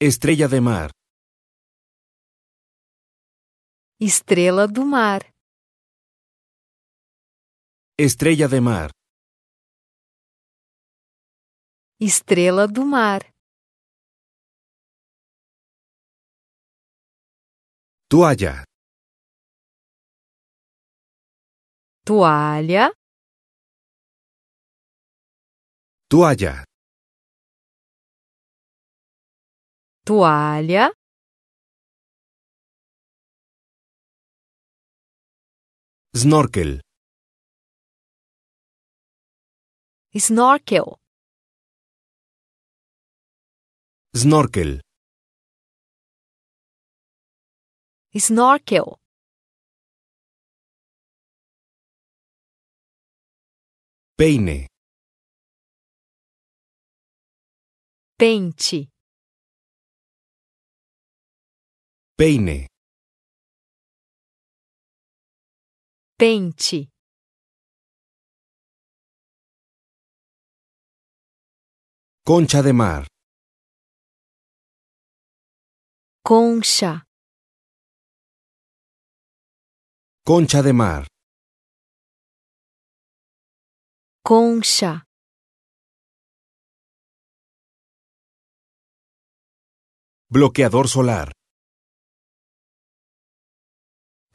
Estrela de mar. Estrela do mar. Estrela de mar. Estrela do mar. Toalha. Toalha. Toalha. toalha, snorkel, snorkel, snorkel, snorkel. Peine. Pente. Peine. Pente. Concha de mar. Concha. Concha de mar. Concha. Bloqueador solar.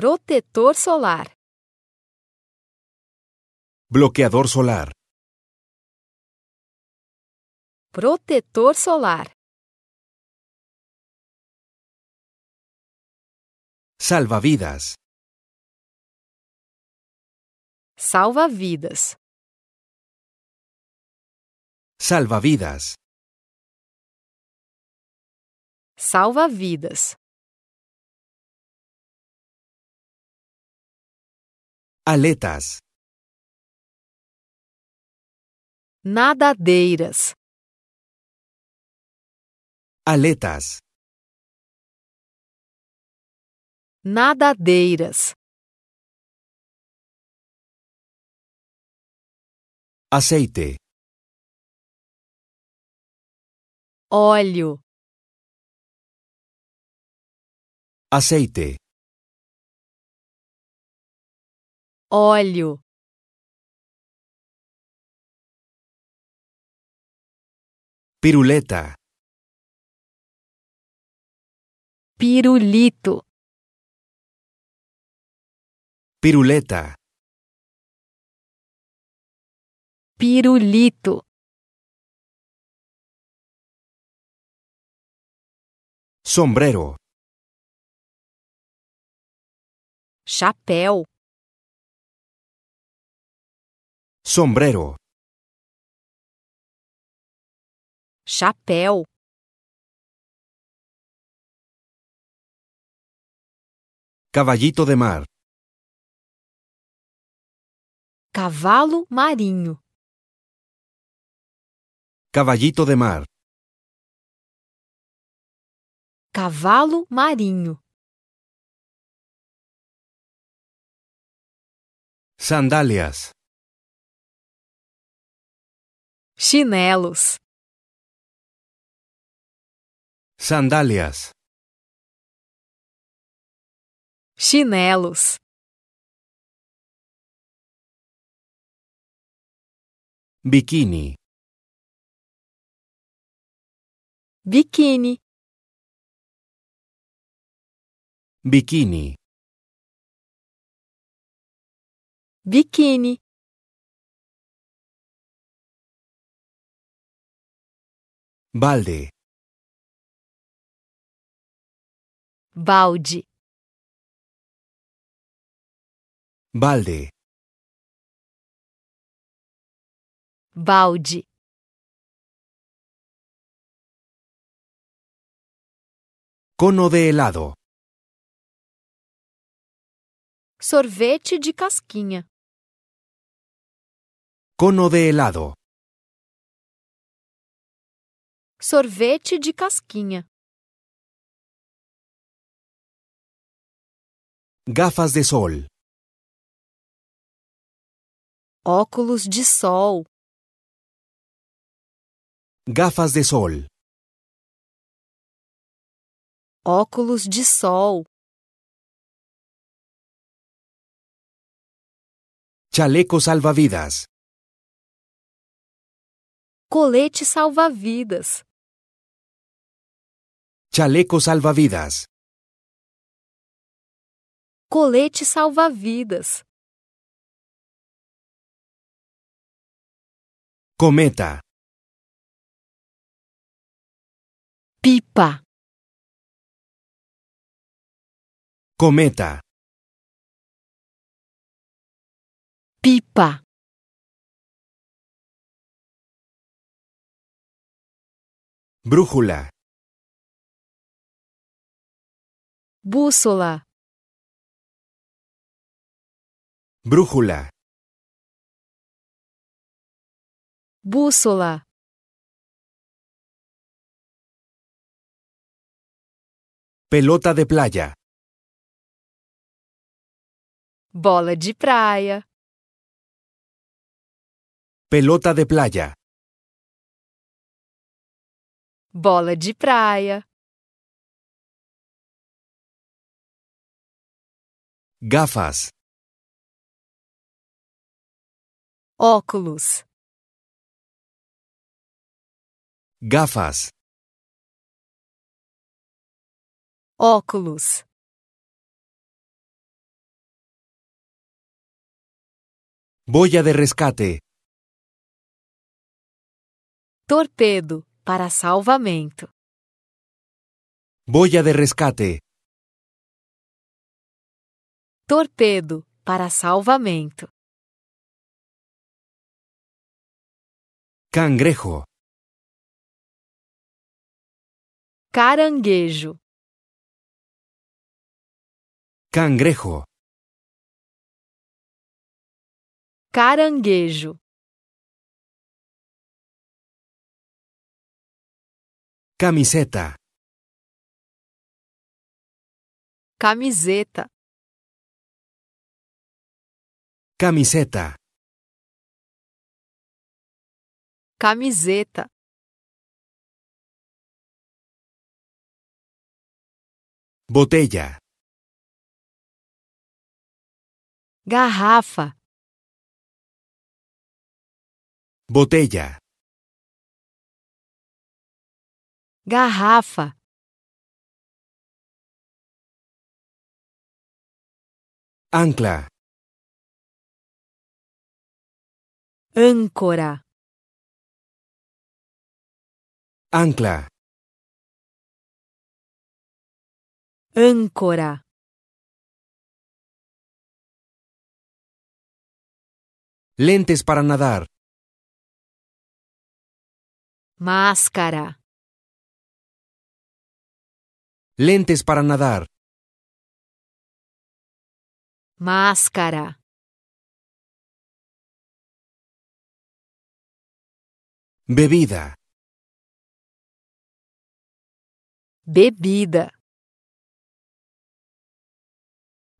Protetor solar. Bloqueador solar. Protetor solar. Salvavidas. salva vidas, Salvavidas. Salva-vidas. Aletas. Nadadeiras. Aletas. Nadadeiras. Aceite. Óleo. Aceite. óleo piruleta pirulito piruleta pirulito sombrero chapéu Sombrero. Chapéu. caballito de mar. Cavalo marinho. Cavallito de mar. Cavalo marinho. Sandálias chinelos, sandálias, chinelos, biquíni, biquíni, biquíni. biquíni. Balde. Balde. Balde. Balde. Cono de helado. Sorvete de casquinha. Cono de helado. Sorvete de casquinha. Gafas de sol. Óculos de sol. Gafas de sol. Óculos de sol. Chaleco salva-vidas, Colete salva-vidas. Chaleco salva vidas, Colete salva-vidas. Cometa. Pipa. Cometa. Pipa. Brújula. Bússola. Brújula. Bússola. Pelota de playa. Bola de praia. Pelota de playa. Bola de praia. Gafas. Óculos. Gafas. Óculos. Boia de rescate. Torpedo para salvamento. Boia de rescate. Torpedo para salvamento. Cangrejo. Caranguejo. Cangrejo. Caranguejo. Camiseta. Camiseta. Camiseta. Camiseta. Botella. Garrafa. Botella. Garrafa. Ancla. Încora. Ancla. Lentes para nadar. Máscara. Lentes para nadar. Máscara. Bebida. Bebida.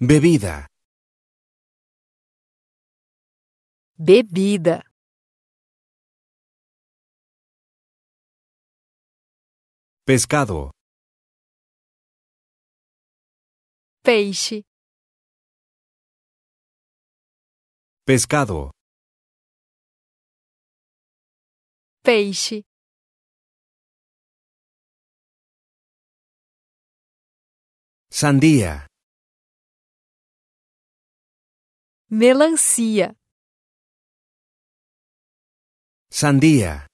Bebida. Bebida. Pescado. Peixe. Pescado. peixe sandia, melancia, sandia,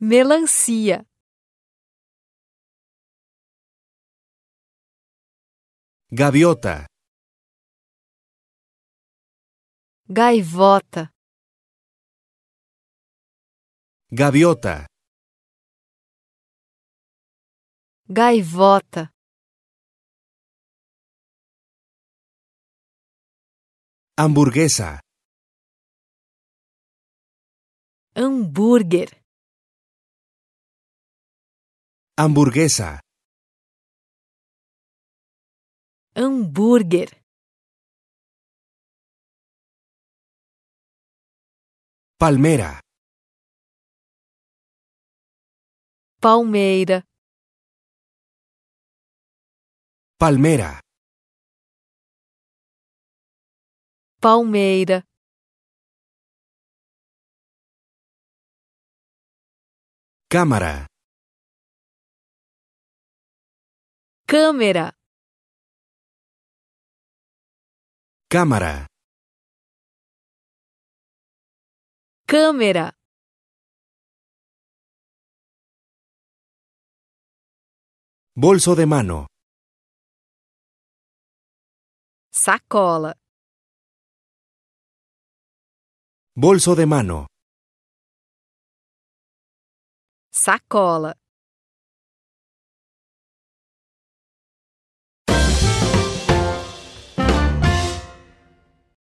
melancia, gaviota, gaivota, Gaviota. Gaivota. Hamburguesa. Hambúrguer. Hamburguesa. Hambúrguer. Palmera. palmeira, palmeira, palmeira, Câmara. câmera, Câmara. câmera. Bolso de mano. Sacola. Bolso de mano. Sacola.